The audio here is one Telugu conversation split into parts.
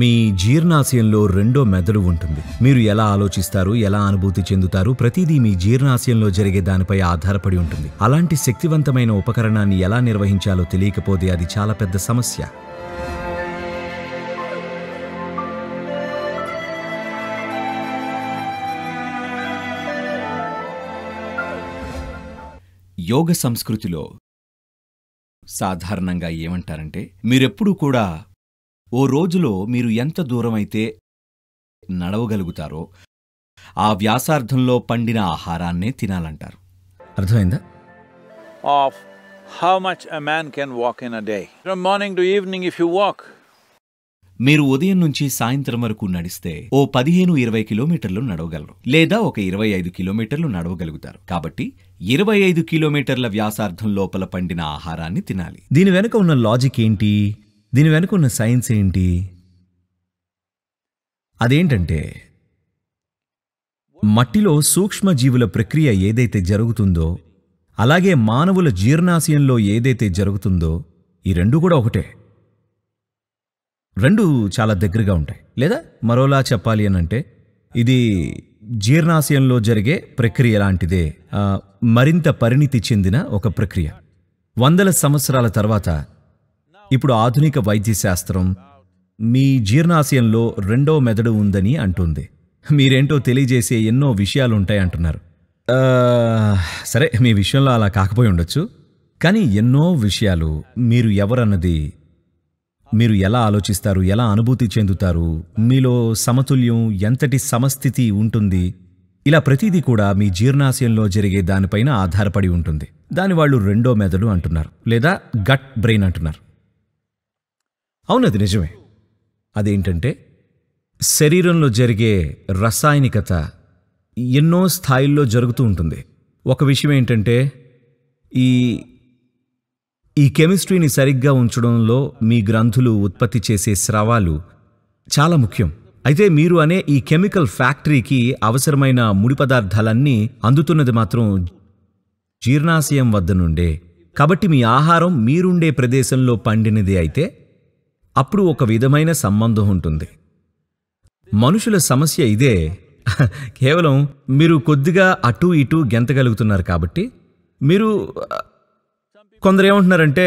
మీ జీర్ణాశయంలో రెండో మెదడు ఉంటుంది మీరు ఎలా ఆలోచిస్తారు ఎలా అనుభూతి చెందుతారు ప్రతిదీ మీ జీర్ణాశయంలో జరిగే దానిపై ఆధారపడి ఉంటుంది అలాంటి శక్తివంతమైన ఉపకరణాన్ని ఎలా నిర్వహించాలో తెలియకపోతే అది చాలా పెద్ద సమస్య యోగ సంస్కృతిలో సాధారణంగా ఏమంటారంటే మీరెప్పుడూ కూడా ఓ రోజులో మీరు ఎంత దూరమైతే నడవగలుగుతారో ఆ వ్యాసార్థంలో పండిన ఆహారాన్నే తినాలంటారు అర్థమైందా of how much man can walk in a day from morning to evening if you walk మీరు ఉదయం నుంచి సాయంత్రం వరకు నడిస్తే ఓ పదిహేను ఇరవై కిలోమీటర్లు నడవగలరు లేదా ఒక ఇరవై ఐదు కిలోమీటర్లు నడవగలుగుతారు కాబట్టి ఇరవై ఐదు కిలోమీటర్ల వ్యాసార్థం లోపల పండిన ఆహారాన్ని తినాలి దీని వెనుక ఉన్న లాజిక్ ఏంటి దీని వెనుక ఉన్న సైన్స్ ఏంటి అదేంటంటే మట్టిలో సూక్ష్మజీవుల ప్రక్రియ ఏదైతే జరుగుతుందో అలాగే మానవుల జీర్ణాశయంలో ఏదైతే జరుగుతుందో ఈ రెండు కూడా ఒకటే రెండు చాలా దగ్గరగా ఉంటాయి లేదా మరోలా చెప్పాలి అని అంటే ఇది జీర్ణాశయంలో జరిగే ప్రక్రియ లాంటిదే మరింత పరిణితి చెందిన ఒక ప్రక్రియ వందల సంవత్సరాల తర్వాత ఇప్పుడు ఆధునిక వైద్య శాస్త్రం మీ జీర్ణాశయంలో రెండో మెదడు ఉందని అంటుంది మీరేంటో తెలియజేసే ఎన్నో విషయాలు ఉంటాయి అంటున్నారు సరే మీ విషయంలో అలా కాకపోయి ఉండొచ్చు కానీ ఎన్నో విషయాలు మీరు ఎవరన్నది మీరు ఎలా ఆలోచిస్తారు ఎలా అనుభూతి చెందుతారు మీలో సమతుల్యం ఎంతటి సమస్థితి ఉంటుంది ఇలా ప్రతిదీ కూడా మీ జీర్ణాశయంలో జరిగే దానిపైన ఆధారపడి ఉంటుంది దాని వాళ్ళు రెండో మెదడు అంటున్నారు లేదా గట్ బ్రెయిన్ అంటున్నారు అవునది నిజమే అదేంటంటే శరీరంలో జరిగే రసాయనికత ఎన్నో స్థాయిల్లో జరుగుతూ ఉంటుంది ఒక విషయం ఏంటంటే ఈ ఈ కెమిస్ట్రీని సరిగ్గా ఉంచడంలో మీ గ్రంథులు ఉత్పత్తి చేసే స్రవాలు చాలా ముఖ్యం అయితే మీరు అనే ఈ కెమికల్ ఫ్యాక్టరీకి అవసరమైన ముడి పదార్థాలన్నీ అందుతున్నది మాత్రం జీర్ణాశయం వద్ద నుండే కాబట్టి మీ ఆహారం మీరుండే ప్రదేశంలో పండినది అయితే అప్పుడు ఒక విధమైన సంబంధం ఉంటుంది మనుషుల సమస్య ఇదే కేవలం మీరు కొద్దిగా అటు ఇటు గెంతగలుగుతున్నారు కాబట్టి మీరు కొందరు ఏమంటున్నారంటే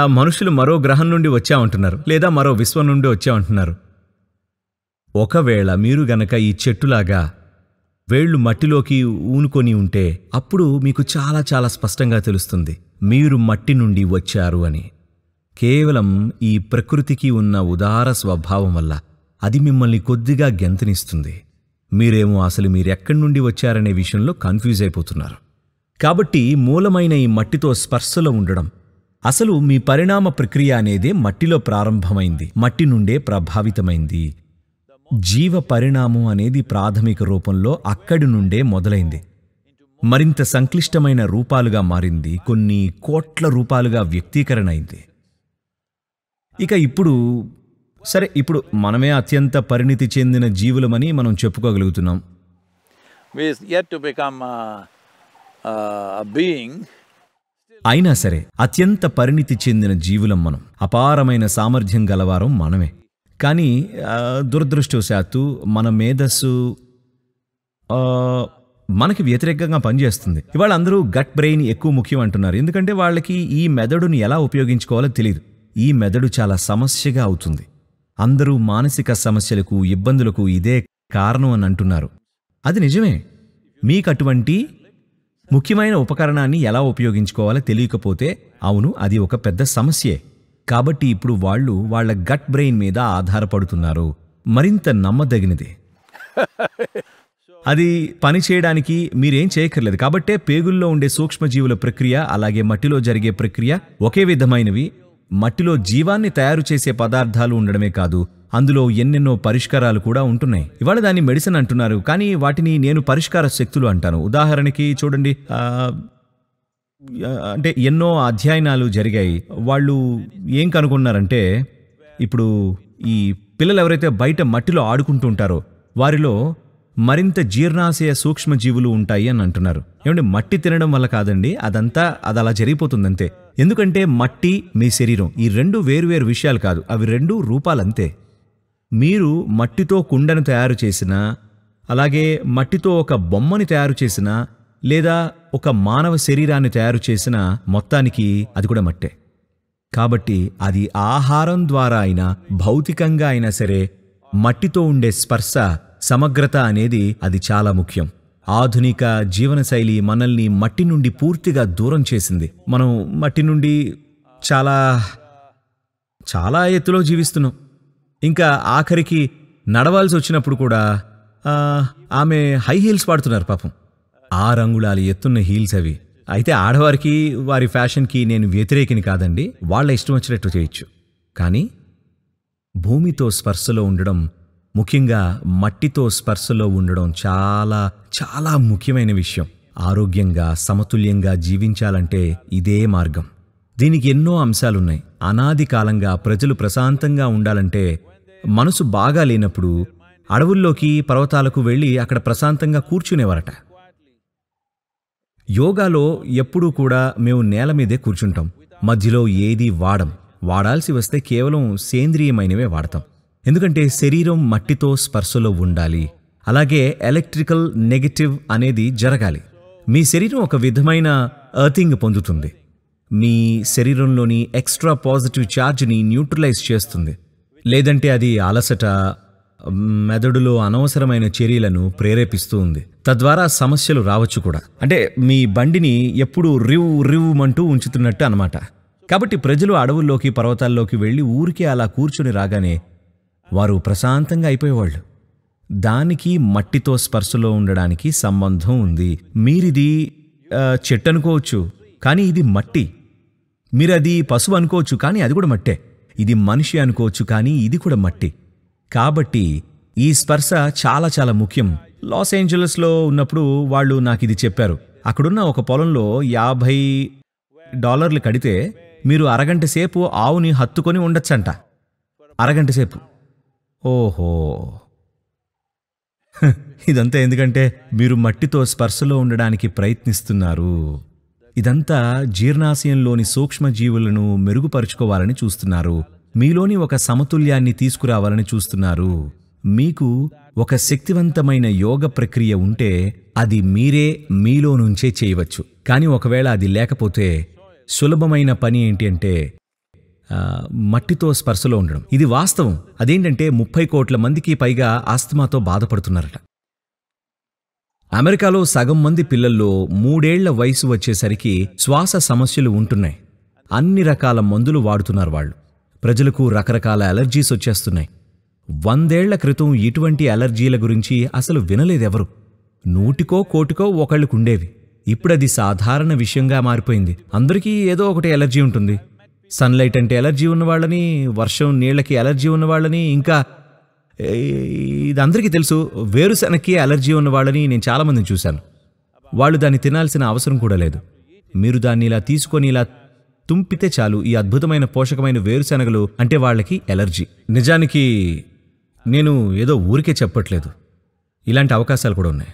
ఆ మనుషులు మరో గ్రహం నుండి వచ్చామంటున్నారు లేదా మరో విశ్వం నుండి వచ్చామంటున్నారు ఒకవేళ మీరు గనక ఈ చెట్టులాగా వేళ్ళు మట్టిలోకి ఊనుకొని ఉంటే అప్పుడు మీకు చాలా చాలా స్పష్టంగా తెలుస్తుంది మీరు మట్టి నుండి వచ్చారు అని కేవలం ఈ ప్రకృతికి ఉన్న ఉదార స్వభావం వల్ల అది మిమ్మల్ని కొద్దిగా గెంతనిస్తుంది మీరేమో అసలు మీరెక్కడి నుండి వచ్చారనే విషయంలో కన్ఫ్యూజ్ అయిపోతున్నారు కాబట్టి మూలమైన ఈ మట్టితో స్పర్శలో ఉండడం అసలు మీ పరిణామ ప్రక్రియ అనేదే మట్టిలో ప్రారంభమైంది మట్టి నుండే ప్రభావితమైంది జీవ పరిణామం అనేది ప్రాథమిక రూపంలో అక్కడి నుండే మొదలైంది మరింత సంక్లిష్టమైన రూపాలుగా మారింది కొన్ని కోట్ల రూపాలుగా వ్యక్తీకరణ అయింది ఇక ఇప్పుడు సరే ఇప్పుడు మనమే అత్యంత పరిణితి చెందిన జీవులమని మనం చెప్పుకోగలుగుతున్నాం అయినా సరే అత్యంత పరిణితి చెందిన జీవులం మనం అపారమైన సామర్థ్యం గలవారం మనమే కానీ దురదృష్టవశాత్తు మన మేధస్సు మనకి వ్యతిరేకంగా పనిచేస్తుంది ఇవాళ అందరూ గట్ బ్రెయిన్ ఎక్కువ ముఖ్యం అంటున్నారు ఎందుకంటే వాళ్ళకి ఈ మెదడుని ఎలా ఉపయోగించుకోవాలో తెలియదు ఈ మెదడు చాలా సమస్యగా అవుతుంది అందరూ మానసిక సమస్యలకు ఇబ్బందులకు ఇదే కారణం అని అంటున్నారు అది నిజమే మీకు అటువంటి ముఖ్యమైన ఉపకరణాన్ని ఎలా ఉపయోగించుకోవాలో తెలియకపోతే అవును అది ఒక పెద్ద సమస్యే కాబట్టి ఇప్పుడు వాళ్ళు వాళ్ళ గట్ బ్రెయిన్ మీద ఆధారపడుతున్నారు మరింత నమ్మదగినది అది పని చేయడానికి మీరేం చేయక్కర్లేదు కాబట్టే పేగుల్లో ఉండే సూక్ష్మజీవుల ప్రక్రియ అలాగే మట్టిలో జరిగే ప్రక్రియ ఒకే విధమైనవి మట్టిలో జీవాన్ని తయారు చేసే పదార్థాలు ఉండడమే కాదు అందులో ఎన్నెన్నో పరిష్కారాలు కూడా ఉంటున్నాయి ఇవాళ దాన్ని మెడిసిన్ అంటున్నారు కానీ వాటిని నేను పరిష్కార శక్తులు అంటాను ఉదాహరణకి చూడండి అంటే ఎన్నో అధ్యయనాలు జరిగాయి వాళ్ళు ఏం కనుగొన్నారంటే ఇప్పుడు ఈ పిల్లలు ఎవరైతే బయట మట్టిలో ఆడుకుంటూ ఉంటారో వారిలో మరింత జీర్ణాశయ సూక్ష్మజీవులు ఉంటాయి అని అంటున్నారు ఏమంటే మట్టి తినడం వల్ల కాదండి అదంతా అది అలా జరిగిపోతుందంతే ఎందుకంటే మట్టి మీ శరీరం ఈ రెండు వేరువేరు విషయాలు కాదు అవి రెండు రూపాలంతే మీరు మట్టితో కుండను తయారు చేసిన అలాగే మట్టితో ఒక బొమ్మని తయారు చేసిన లేదా ఒక మానవ శరీరాన్ని తయారు చేసిన మొత్తానికి అది కూడా మట్టే కాబట్టి అది ఆహారం ద్వారా అయినా భౌతికంగా అయినా సరే మట్టితో ఉండే స్పర్శ సమగ్రత అనేది అది చాలా ముఖ్యం ఆధునిక జీవనశైలి మనల్ని మట్టి నుండి పూర్తిగా దూరం చేసింది మనం మట్టి నుండి చాలా చాలా ఎత్తులో జీవిస్తున్నాం ఇంకా ఆఖరికి నడవాల్సి వచ్చినప్పుడు కూడా ఆమె హై హీల్స్ వాడుతున్నారు పాపం ఆ రంగుళాలు ఎత్తున్న హీల్స్ అవి అయితే ఆడవారికి వారి ఫ్యాషన్కి నేను వ్యతిరేకిని కాదండి వాళ్ళ ఇష్టం వచ్చినట్టు చేయొచ్చు కానీ భూమితో స్పర్శలో ఉండడం ముఖ్యంగా మట్టితో స్పర్శలో ఉండడం చాలా చాలా ముఖ్యమైన విషయం ఆరోగ్యంగా సమతుల్యంగా జీవించాలంటే ఇదే మార్గం దీనికి ఎన్నో అంశాలున్నాయి అనాది కాలంగా ప్రజలు ప్రశాంతంగా ఉండాలంటే మనసు బాగా లేనప్పుడు అడవుల్లోకి పర్వతాలకు వెళ్ళి అక్కడ ప్రశాంతంగా కూర్చునేవారట యోగాలో ఎప్పుడూ కూడా మేము నేల మీదే కూర్చుంటాం మధ్యలో ఏది వాడం వాడాల్సి వస్తే కేవలం సేంద్రియమైనవే వాడతాం ఎందుకంటే శరీరం మట్టితో స్పర్శలో ఉండాలి అలాగే ఎలక్ట్రికల్ నెగటివ్ అనేది జరగాలి మీ శరీరం ఒక విధమైన అర్థింగ్ పొందుతుంది మీ శరీరంలోని ఎక్స్ట్రా పాజిటివ్ ఛార్జ్ని న్యూట్రలైజ్ చేస్తుంది లేదంటే అది అలసట మెదడులో అనవసరమైన చర్యలను ప్రేరేపిస్తూ ఉంది తద్వారా సమస్యలు రావచ్చు కూడా అంటే మీ బండిని ఎప్పుడు రివ్ రివ్ అంటూ ఉంచుతున్నట్టు అనమాట కాబట్టి ప్రజలు అడవుల్లోకి పర్వతాల్లోకి వెళ్ళి ఊరికే అలా కూర్చుని రాగానే వారు ప్రశాంతంగా అయిపోయేవాళ్ళు దానికి మట్టితో స్పర్శలో ఉండడానికి సంబంధం ఉంది మీరిది చెట్టు అనుకోవచ్చు కానీ ఇది మట్టి మీరు అది పశువు అనుకోవచ్చు కానీ అది కూడా మట్టే ఇది మనిషి అనుకోవచ్చు కానీ ఇది కూడా మట్టి కాబట్టి ఈ స్పర్శ చాలా చాలా ముఖ్యం లాస్ ఏంజలస్లో ఉన్నప్పుడు వాళ్ళు నాకు ఇది చెప్పారు అక్కడున్న ఒక పొలంలో యాభై డాలర్లు కడితే మీరు అరగంట సేపు ఆవుని హత్తుకొని ఉండొచ్చంట అరగంట సేపు ఓహో ఇదంతా ఎందుకంటే మీరు మట్టితో స్పర్శలో ఉండడానికి ప్రయత్నిస్తున్నారు ఇదంతా జీర్ణాశయంలోని సూక్ష్మజీవులను మెరుగుపరుచుకోవాలని చూస్తున్నారు మీలోని ఒక సమతుల్యాన్ని తీసుకురావాలని చూస్తున్నారు మీకు ఒక శక్తివంతమైన యోగ ప్రక్రియ ఉంటే అది మీరే మీలో నుంచే చేయవచ్చు కానీ ఒకవేళ అది లేకపోతే సులభమైన పని ఏంటి అంటే మట్టితో స్పర్శలో ఉండడం ఇది వాస్తవం అదేంటంటే ముప్పై కోట్ల మందికి పైగా ఆస్తమాతో బాధపడుతున్నారట అమెరికాలో సగం మంది పిల్లల్లో మూడేళ్ల వయసు వచ్చేసరికి శ్వాస సమస్యలు ఉంటున్నాయి అన్ని రకాల మందులు వాడుతున్నారు వాళ్ళు ప్రజలకు రకరకాల అలర్జీస్ వచ్చేస్తున్నాయి వందేళ్ల క్రితం ఇటువంటి అలర్జీల గురించి అసలు వినలేదెవరు నూటికో కోటికో ఒకళ్ళుకుండేవి ఇప్పుడది సాధారణ విషయంగా మారిపోయింది అందరికీ ఏదో ఒకటి ఎలర్జీ ఉంటుంది సన్లైట్ అంటే ఎలర్జీ ఉన్నవాళ్ళని వర్షం నీళ్ళకి ఎలర్జీ ఉన్నవాళ్ళని ఇంకా ఇది అందరికీ తెలుసు వేరుశనగకి ఎలర్జీ ఉన్నవాళ్ళని నేను చాలామందిని చూశాను వాళ్ళు దాన్ని తినాల్సిన అవసరం కూడా లేదు మీరు దాన్ని ఇలా తీసుకొని ఇలా తుంపితే చాలు ఈ అద్భుతమైన పోషకమైన వేరుశనగలు అంటే వాళ్ళకి ఎలర్జీ నిజానికి నేను ఏదో ఊరికే చెప్పట్లేదు ఇలాంటి అవకాశాలు కూడా ఉన్నాయి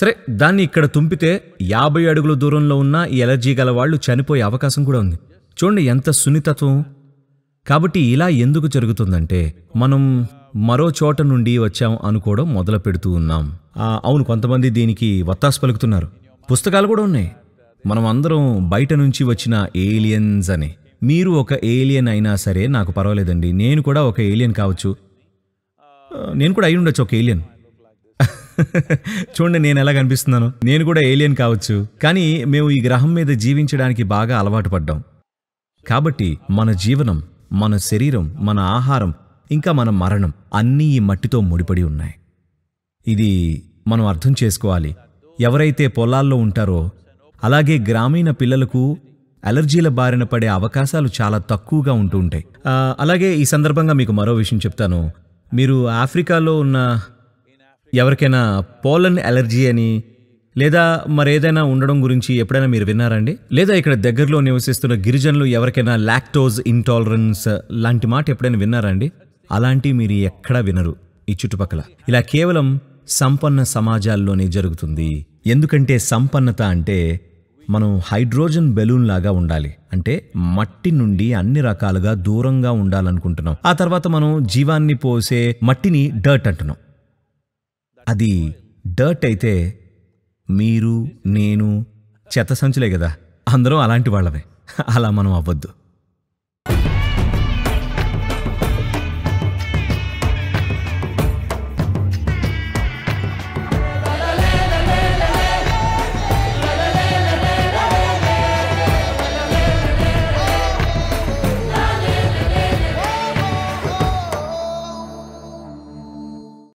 సరే దాన్ని ఇక్కడ తుంపితే యాభై అడుగుల దూరంలో ఉన్న ఈ ఎలర్జీ గల వాళ్ళు చనిపోయే అవకాశం కూడా ఉంది చూడండి ఎంత సున్నితత్వం కాబట్టి ఇలా ఎందుకు జరుగుతుందంటే మనం మరో చోట నుండి వచ్చాం అనుకోవడం మొదలు పెడుతూ ఉన్నాం అవును కొంతమంది దీనికి వత్తాస్ పలుకుతున్నారు పుస్తకాలు కూడా ఉన్నాయి మనం అందరం బయట నుంచి వచ్చిన ఏలియన్స్ అని మీరు ఒక ఏలియన్ అయినా సరే నాకు పర్వాలేదండి నేను కూడా ఒక ఏలియన్ కావచ్చు నేను కూడా అయి ఉండొచ్చు ఒక ఏలియన్ చూడండి నేను ఎలా కనిపిస్తున్నాను నేను కూడా ఏలియన్ కావచ్చు కానీ మేము ఈ గ్రహం మీద జీవించడానికి బాగా అలవాటు పడ్డాం కాబట్టి మన జీవనం మన శరీరం మన ఆహారం ఇంకా మన మరణం అన్నీ ఈ మట్టితో ముడిపడి ఉన్నాయి ఇది మనం అర్థం చేసుకోవాలి ఎవరైతే పొలాల్లో ఉంటారో అలాగే గ్రామీణ పిల్లలకు అలర్జీల బారిన పడే అవకాశాలు చాలా తక్కువగా ఉంటూ ఉంటాయి అలాగే ఈ సందర్భంగా మీకు మరో విషయం చెప్తాను మీరు ఆఫ్రికాలో ఉన్న ఎవరికైనా పోలన్ అలర్జీ అని లేదా మరేదైనా ఉండడం గురించి ఎప్పుడైనా మీరు విన్నారండి లేదా ఇక్కడ దగ్గరలో నివసిస్తున్న గిరిజనులు ఎవరికైనా లాక్టోజ్ ఇంటాలరెన్స్ లాంటి మాట ఎప్పుడైనా విన్నారండి అలాంటి మీరు ఎక్కడా వినరు ఈ చుట్టుపక్కల ఇలా కేవలం సంపన్న సమాజాల్లోనే జరుగుతుంది ఎందుకంటే సంపన్నత అంటే మనం హైడ్రోజన్ బెలూన్ లాగా ఉండాలి అంటే మట్టి నుండి అన్ని రకాలుగా దూరంగా ఉండాలనుకుంటున్నాం ఆ తర్వాత మనం జీవాన్ని పోసే మట్టిని డర్ట్ అంటున్నాం అది డర్ట్ అయితే మీరు నేను చెత్త సంచులే కదా అందరం అలాంటి వాళ్ళమే అలా మనం అవ్వద్దు